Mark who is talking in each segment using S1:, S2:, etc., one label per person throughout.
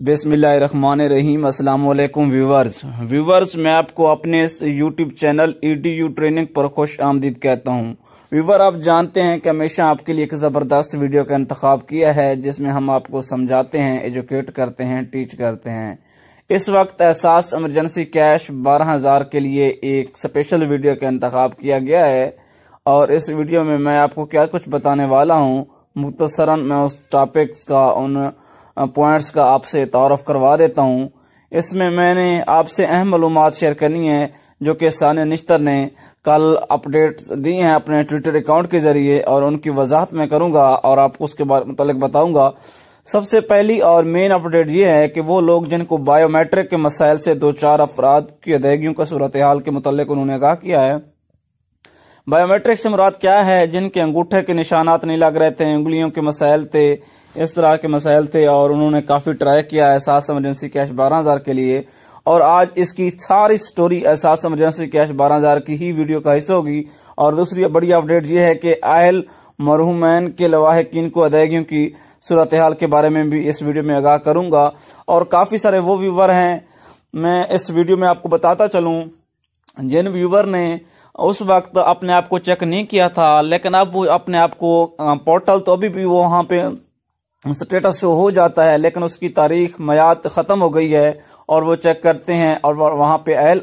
S1: बिसमीम अल्लाम viewers viewers मैं आपको अपने इस YouTube channel E D U training पर खुश आमदीद कहता हूँ व्यूवर आप जानते हैं कि हमेशा आपके लिए एक ज़बरदस्त वीडियो का इंतखब किया है जिसमें हम आपको समझाते हैं एजुकेट करते हैं टीच करते हैं इस वक्त एहसास एमरजेंसी कैश बारह हज़ार के लिए एक स्पेशल वीडियो का इंतखब किया गया है और इस वीडियो में मैं आपको क्या कुछ बताने वाला हूँ मुख्तसरा मैं उस टॉपिक्स का उन पॉइंट्स का आपसे तारफ़ करवा देता हूँ इसमें मैंने आपसे अहम मालूम शेयर करनी है जो कि सानिया निश्तर ने कल अपडेट्स दी हैं अपने ट्विटर अकाउंट के ज़रिए और उनकी वजाहत मैं करूँगा और आपको उसके बारे मतलब बताऊँगा सबसे पहली और मेन अपडेट ये है कि वो लोग जिनको बायोमेट्रिक के मसाइल से दो चार अफराद की अदायगियों का सूरत हाल के मतलब उन्होंने आगाह किया है बायोमेट्रिक से मुराद क्या है जिनके अंगूठे के निशानात नहीं लग रहे थे उंगलियों के मसाइल थे इस तरह के मसाइल थे और उन्होंने काफ़ी ट्राई किया एहसास एमरजेंसी कैश बारह हज़ार के लिए और आज इसकी सारी स्टोरी एहसास एमरजेंसी कैश बारह हज़ार की ही वीडियो का हिस्सा होगी और दूसरी बड़ी अपडेट ये है कि आयल मरहुमैन के लवाहकिन को अदायगियों की सूरत हाल के बारे में भी इस वीडियो में आगाह करूँगा और काफ़ी सारे वो व्यूवर हैं मैं इस वीडियो में आपको बताता चलूँ जिन व्यूवर ने उस वक्त अपने आप को चेक नहीं किया था लेकिन अब वो अपने आप को पोर्टल तो अभी भी वो वहाँ पे स्टेटस शो हो जाता है लेकिन उसकी तारीख मैद ख़त्म हो गई है और वो चेक करते हैं और वहाँ पे एल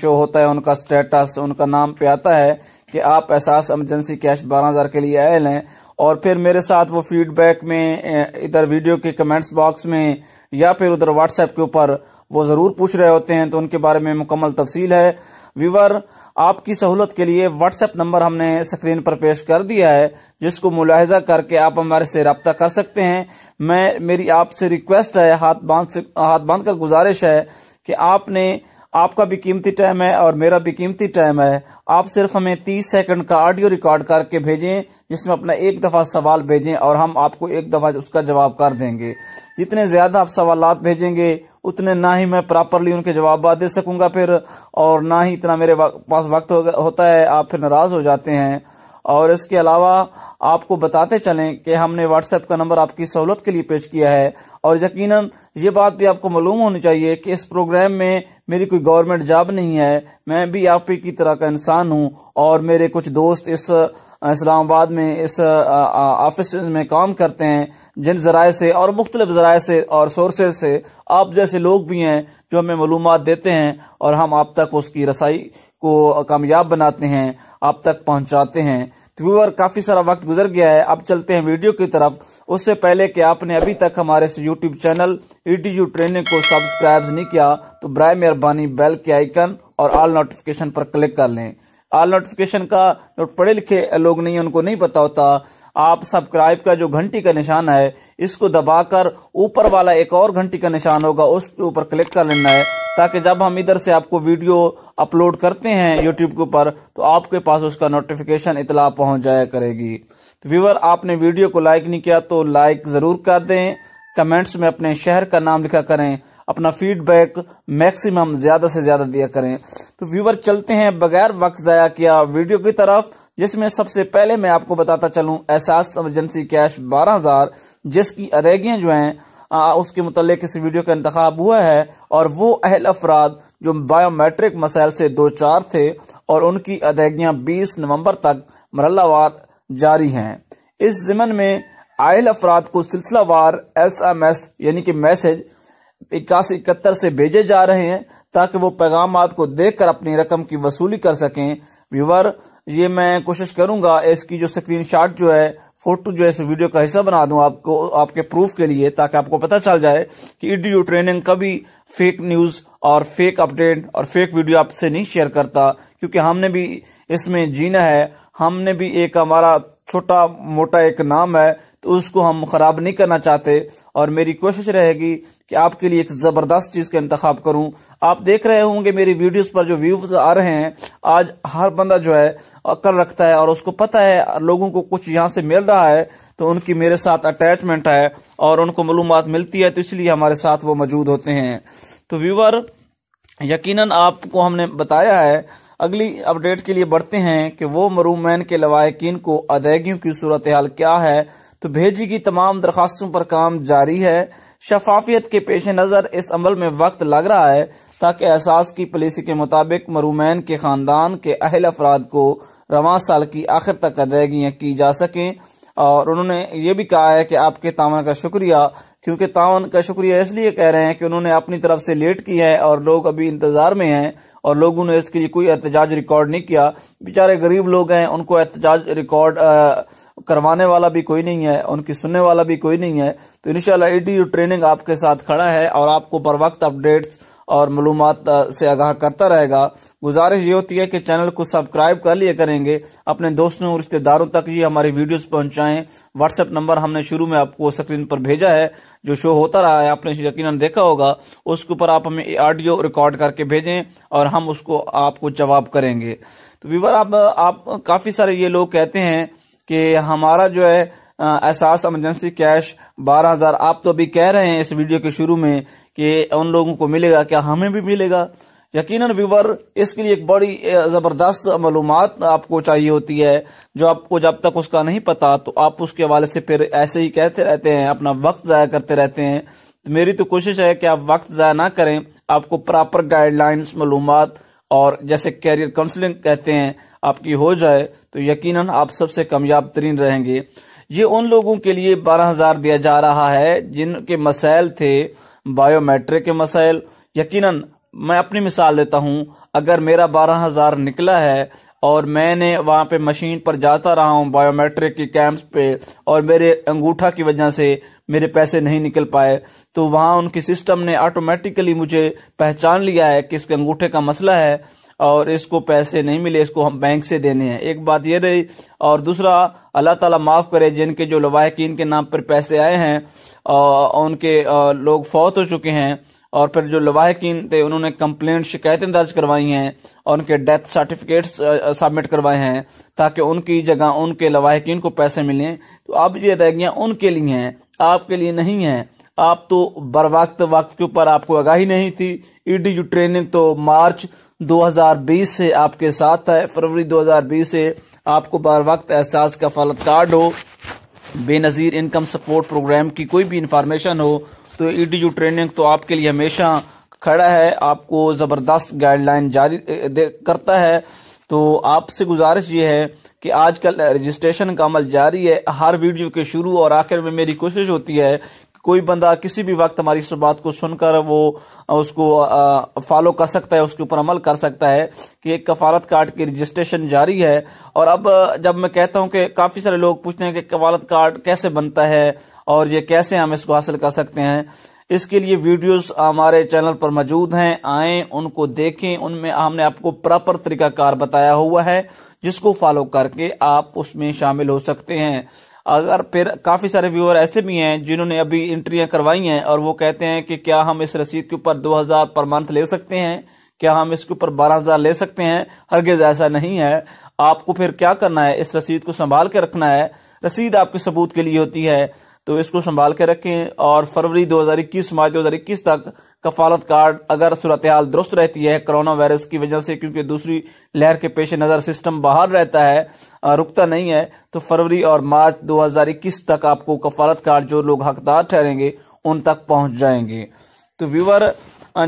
S1: शो होता है उनका स्टेटस उनका नाम पे आता है कि आप एहसास एमरजेंसी कैश बारह हज़ार के लिए एल हैं और फिर मेरे साथ वो फीडबैक में इधर वीडियो के कमेंट्स बॉक्स में या फिर उधर व्हाट्सएप के ऊपर वो ज़रूर पूछ रहे होते हैं तो उनके बारे में मुकम्मल तफसील है व्यूवर आपकी सहूलत के लिए व्हाट्सएप नंबर हमने स्क्रीन पर पेश कर दिया है जिसको मुलाहजा करके आप हमारे से रबता कर सकते हैं मैं मेरी आपसे रिक्वेस्ट है हाथ बांध से हाथ बांध कर गुजारिश है कि आपने आपका भी कीमती टाइम है और मेरा भी कीमती टाइम है आप सिर्फ हमें तीस सेकंड का ऑडियो रिकॉर्ड करके भेजें जिसमें अपना एक दफ़ा सवाल भेजें और हम आपको एक दफ़ा उसका जवाब कर देंगे जितने ज़्यादा आप सवाल भेजेंगे उतने ना ही मैं प्रॉपरली उनके जवाब दे सकूँगा फिर और ना ही इतना मेरे पास वक्त होता है आप फिर नाराज़ हो जाते हैं और इसके अलावा आपको बताते चलें कि हमने व्हाट्सएप का नंबर आपकी सहूलत के लिए पेश किया है और यकीनन ये बात भी आपको मालूम होनी चाहिए कि इस प्रोग्राम में मेरी कोई गवर्नमेंट जॉब नहीं है मैं भी आप ही की तरह का इंसान हूँ और मेरे कुछ दोस्त इस इस्लामाबाद में इस ऑफिस में काम करते हैं जिन ज़राए से और मुख्तलिफ ज़राए से और सोर्सेज से आप जैसे लोग भी हैं जो हमें मालूम देते हैं और हम आप तक उसकी रसाई को कामयाब बनाते हैं आप तक पहुँचाते हैं तो व्यूअर काफ़ी सारा वक्त गुजर गया है अब चलते हैं वीडियो की तरफ उससे पहले कि आपने अभी तक हमारे यूट्यूब चैनल ई ट्रेनिंग को सब्सक्राइब नहीं किया तो बर मेहरबानी बेल के आइकन और ऑल नोटिफिकेशन पर क्लिक कर लें ऑल नोटिफिकेशन का जो पढ़े लिखे लोग नहीं उनको नहीं पता होता आप सब्सक्राइब का जो घंटी का निशान है इसको दबाकर ऊपर वाला एक और घंटी का निशान होगा उस ऊपर क्लिक कर लेना है ताकि जब हम इधर से आपको वीडियो अपलोड करते हैं यूट्यूब के ऊपर तो आपके पास उसका नोटिफिकेशन इतला पहुँच जाया करेगी तो व्यूवर आपने वीडियो को लाइक नहीं किया तो लाइक ज़रूर कर दें कमेंट्स में अपने शहर का नाम लिखा करें अपना फीडबैक मैक्सिमम ज़्यादा से ज़्यादा दिया करें तो व्यूवर चलते हैं बगैर वक्त ज़ाया किया वीडियो की तरफ जिसमें सबसे पहले मैं आपको बताता चलूं एहसास एमरजेंसी कैश 12000 जिसकी अदायगियां जो हैं उसके मतलब इस वीडियो का इंतखब हुआ है और वो अहल अफराद जो बायोमेट्रिक मसाइल से दो चार थे और उनकी अदायगियाँ बीस नवंबर तक मरलावार जारी हैं इस ज़मन में आयल अफराद को सिलसिलावार एस एम एस यानी कि मैसेज इक्यासी इकहत्तर से भेजे जा रहे हैं ताकि वो पैगाम को देखकर अपनी रकम की वसूली कर सकें व्यूवर ये मैं कोशिश करूंगा इसकी जो स्क्रीनशॉट जो है फोटो जो है इस वीडियो का हिस्सा बना दूं आपको आपके प्रूफ के लिए ताकि आपको पता चल जाए कि ईडीयू e ट्रेनिंग कभी फेक न्यूज़ और फेक अपडेट और फेक वीडियो आपसे नहीं शेयर करता क्योंकि हमने भी इसमें जीना है हमने भी एक हमारा छोटा मोटा एक नाम है तो उसको हम ख़राब नहीं करना चाहते और मेरी कोशिश रहेगी कि आपके लिए एक ज़बरदस्त चीज़ का इंतख्या करूं आप देख रहे होंगे मेरी वीडियोस पर जो व्यूज आ रहे हैं आज हर बंदा जो है कर रखता है और उसको पता है लोगों को कुछ यहाँ से मिल रहा है तो उनकी मेरे साथ अटैचमेंट है और उनको मालूम मिलती है तो इसलिए हमारे साथ वो मौजूद होते हैं तो व्यूवर यकीन आपको हमने बताया है अगली अपडेट के लिए बढ़ते हैं कि वो मरूमैन के लवाकिन को अदायगियों की सूरत हाल क्या है तो भेजी गई तमाम दरखास्तों पर काम जारी है शफाफियत के पेश नज़र इस अमल में वक्त लग रहा है ताकि एहसास की पॉलिसी के मुताबिक मरूमैन के ख़ानदान के अहल अफराद को रवा साल की आखिर तक अदायगियाँ की जा सकें और उन्होंने ये भी कहा है कि आपके तावन का शुक्रिया क्योंकि तावन का शुक्रिया इसलिए कह रहे हैं कि उन्होंने अपनी तरफ से लेट की है और लोग अभी इंतज़ार में हैं और लोगों ने इसके लिए कोई एहतजाज रिकॉर्ड नहीं किया बेचारे गरीब लोग हैं उनको एहतजाज रिकॉर्ड करवाने वाला भी कोई नहीं है उनकी सुनने वाला भी कोई नहीं है तो इनशाला ई ट्रेनिंग आपके साथ खड़ा है और आपको बर वक्त अपडेट्स और मालूम से आगाह करता रहेगा गुजारिश ये होती है कि चैनल को सब्सक्राइब कर लिया करेंगे अपने दोस्तों और रिश्तेदारों तक ये हमारी वीडियोस पहुंचाएं व्हाट्सएप नंबर हमने शुरू में आपको स्क्रीन पर भेजा है जो शो होता रहा है आपने यकीन देखा होगा उसके ऊपर आप हमें ऑडियो रिकॉर्ड करके भेजें और हम उसको आपको जवाब करेंगे तो वीवर आप, आप काफ़ी सारे ये लोग कहते हैं कि हमारा जो है एहसास एमरजेंसी कैश बारह हज़ार आप तो अभी कह रहे हैं इस वीडियो के शुरू में कि उन लोगों को मिलेगा क्या हमें भी मिलेगा यकीनन व्यूवर इसके लिए एक बड़ी ज़बरदस्त मालूम आपको चाहिए होती है जो आपको जब तक उसका नहीं पता तो आप उसके हवाले से फिर ऐसे ही कहते रहते हैं अपना वक्त ज़ाया करते रहते हैं तो मेरी तो कोशिश है कि आप वक्त ज़ाया ना करें आपको प्रॉपर गाइडलाइंस मालूम और जैसे कैरियर काउंसलिंग कहते हैं आपकी हो जाए तो यकीनन आप सबसे कामयाब तरीन रहेंगे ये उन लोगों के लिए बारह हजार दिया जा रहा है जिनके मसाइल थे बायोमेट्रिक के मसाइल यकीनन मैं अपनी मिसाल देता हूँ अगर मेरा बारह हजार निकला है और मैंने वहां पे मशीन पर जाता रहा हूँ बायोमेट्रिक के कैंप्स पे और मेरे अंगूठा की वजह से मेरे पैसे नहीं निकल पाए तो वहां उनके सिस्टम ने ऑटोमेटिकली मुझे पहचान लिया है कि इसके अंगूठे का मसला है और इसको पैसे नहीं मिले इसको हम बैंक से देने हैं एक बात ये रही और दूसरा अल्लाह ताला माफ़ करे जिनके जो लवाकिन के नाम पर पैसे आए हैं और उनके लोग फौत हो चुके हैं और फिर जो लवाकिन थे उन्होंने कंप्लेंट शिकायतें दर्ज करवाई हैं और उनके डेथ सर्टिफिकेट्स सबमिट करवाए हैं ताकि उनकी जगह उनके लवाकिन को पैसे मिलें तो अब ये अदायगियाँ उनके लिए हैं आपके लिए नहीं है आप तो बर वक्त वक्त के ऊपर आपको आगाही नहीं थी यू e ट्रेनिंग तो मार्च 2020 से आपके साथ है फरवरी 2020 से आपको बर वक्त एहसास का फलत कार्ड हो बेनज़ीर इनकम सपोर्ट प्रोग्राम की कोई भी इंफॉर्मेशन हो तो यू e ट्रेनिंग तो आपके लिए हमेशा खड़ा है आपको ज़बरदस्त गाइडलाइन जारी करता है तो आपसे गुजारिश ये है कि आजकल रजिस्ट्रेशन का अमल जारी है हर वीडियो के शुरू और आखिर में मेरी कोशिश होती है कोई बंदा किसी भी वक्त हमारी इस बात को सुनकर वो उसको फॉलो कर सकता है उसके ऊपर अमल कर सकता है कि एक कफालत कार्ड की रजिस्ट्रेशन जारी है और अब जब मैं कहता हूं कि काफ़ी सारे लोग पूछते हैं कि कफालत कार्ड कैसे बनता है और ये कैसे हम इसको हासिल कर सकते हैं इसके लिए वीडियोस हमारे चैनल पर मौजूद हैं आए उनको देखें उनमें हमने आपको प्रॉपर तरीकाकार बताया हुआ है जिसको फॉलो करके आप उसमें शामिल हो सकते हैं अगर फिर काफ़ी सारे व्यूअर ऐसे भी हैं जिन्होंने अभी इंट्रियां करवाई हैं और वो कहते हैं कि क्या हम इस रसीद के ऊपर दो हज़ार पर मंथ ले सकते हैं क्या हम इसके ऊपर बारह हज़ार ले सकते हैं हरगिज़ ऐसा नहीं है आपको फिर क्या करना है इस रसीद को संभाल के रखना है रसीद आपके सबूत के लिए होती है तो इसको संभाल के रखें और फरवरी 2021 मार्च दो तक कफालत कार्ड अगर सूरत हाल दुरुस्त रहती है कोरोना वायरस की वजह से क्योंकि दूसरी लहर के पेश नज़र सिस्टम बाहर रहता है रुकता नहीं है तो फरवरी और मार्च 2021 तक आपको कफालत कार्ड जो लोग हकदार ठहरेंगे उन तक पहुंच जाएंगे तो व्यूवर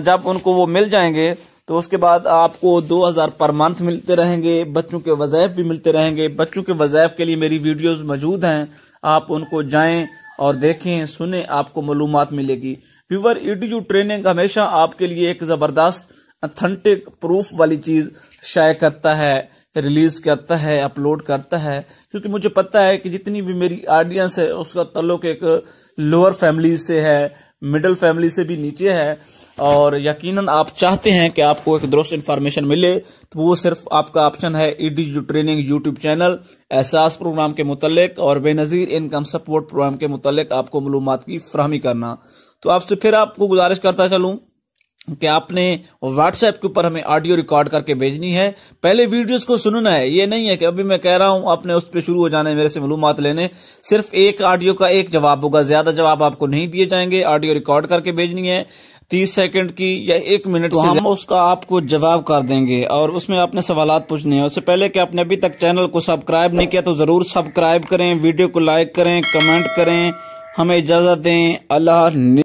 S1: जब उनको वो मिल जाएंगे तो उसके बाद आपको 2000 पर मंथ मिलते रहेंगे बच्चों के वज़ायफ भी मिलते रहेंगे बच्चों के वज़ैफ़ के लिए मेरी वीडियोस मौजूद हैं आप उनको जाएं और देखें सुने आपको मालूम मिलेगी व्यूवर ईटीयू ट्रेनिंग हमेशा आपके लिए एक जबरदस्त अथेंटिक प्रूफ वाली चीज शाया करता है रिलीज करता है अपलोड करता है क्योंकि मुझे पता है कि जितनी भी मेरी ऑडियंस है उसका तल्लुक एक लोअर फैमिली से है मिडिल फैमिली से भी नीचे है और यकीनन आप चाहते हैं कि आपको एक दुरुस्त इन्फॉर्मेशन मिले तो वो सिर्फ आपका ऑप्शन है E D training YouTube channel Ehsaas program के मुतलक और बेनज़ीर इनकम सपोर्ट प्रोग्राम के मुतल आपको मालूम की फ्राहमी करना तो आपसे फिर आपको गुजारिश करता चलूँ कि आपने व्हाट्सएप के ऊपर हमें ऑडियो रिकॉर्ड करके भेजनी है पहले वीडियोस को सुनना है ये नहीं है कि अभी मैं कह रहा हूं आपने उस पर शुरू हो जाने मेरे से मालूम लेने सिर्फ एक ऑडियो का एक जवाब होगा ज्यादा जवाब आपको नहीं दिए जाएंगे ऑडियो रिकॉर्ड करके भेजनी है तीस सेकंड की या एक मिनट तो हम उसका आपको जवाब कर देंगे और उसमें आपने सवाल पूछने हैं उससे पहले कि आपने अभी तक चैनल को सब्सक्राइब नहीं किया तो ज़रूर सब्सक्राइब करें वीडियो को लाइक करें कमेंट करें हमें इजाज़त दें अल्लाह